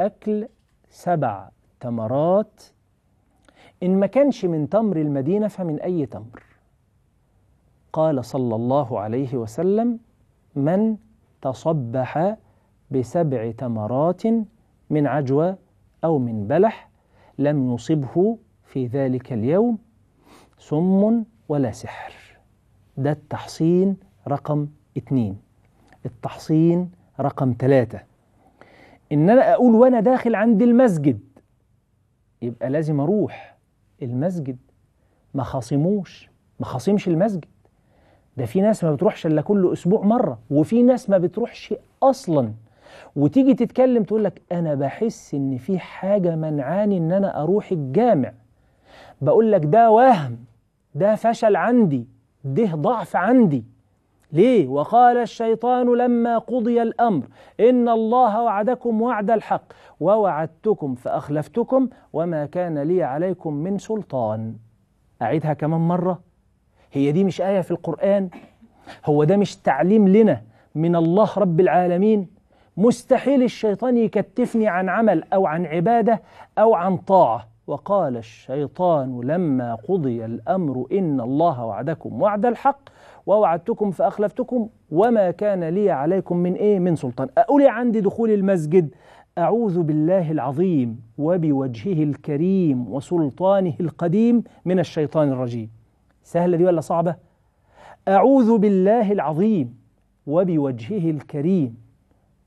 أكل سبع تمرات إن ما كانش من تمر المدينة فمن أي تمر قال صلى الله عليه وسلم من تصبح بسبع تمرات من عجوة أو من بلح لم يصبه في ذلك اليوم سم ولا سحر ده التحصين رقم اتنين التحصين رقم ثلاثة ان انا اقول وانا داخل عند المسجد يبقى لازم اروح المسجد ما خاصموش ما خاصمش المسجد ده في ناس ما بتروحش الا كل اسبوع مره وفي ناس ما بتروحش اصلا وتيجي تتكلم تقول لك انا بحس ان في حاجه منعاني ان انا اروح الجامع بقول لك ده وهم ده فشل عندي ده ضعف عندي ليه وقال الشيطان لما قضي الامر ان الله وعدكم وعد الحق ووعدتكم فاخلفتكم وما كان لي عليكم من سلطان اعيدها كمان مره هي دي مش ايه في القران هو ده مش تعليم لنا من الله رب العالمين مستحيل الشيطان يكتفني عن عمل او عن عباده او عن طاعه وقال الشيطان لما قضي الامر ان الله وعدكم وعد الحق ووعدتكم فاخلفتكم وما كان لي عليكم من ايه من سلطان اقول عندي دخول المسجد اعوذ بالله العظيم وبوجهه الكريم وسلطانه القديم من الشيطان الرجيم سهله دي ولا صعبه اعوذ بالله العظيم وبوجهه الكريم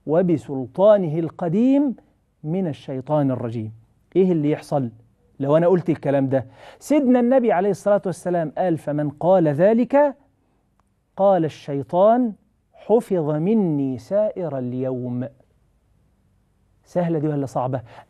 وبسلطانه القديم من الشيطان الرجيم ايه اللي يحصل لو أنا قلت الكلام ده سيدنا النبي عليه الصلاة والسلام قال فمن قال ذلك قال الشيطان حفظ مني سائر اليوم سهلة دي ولا صعبة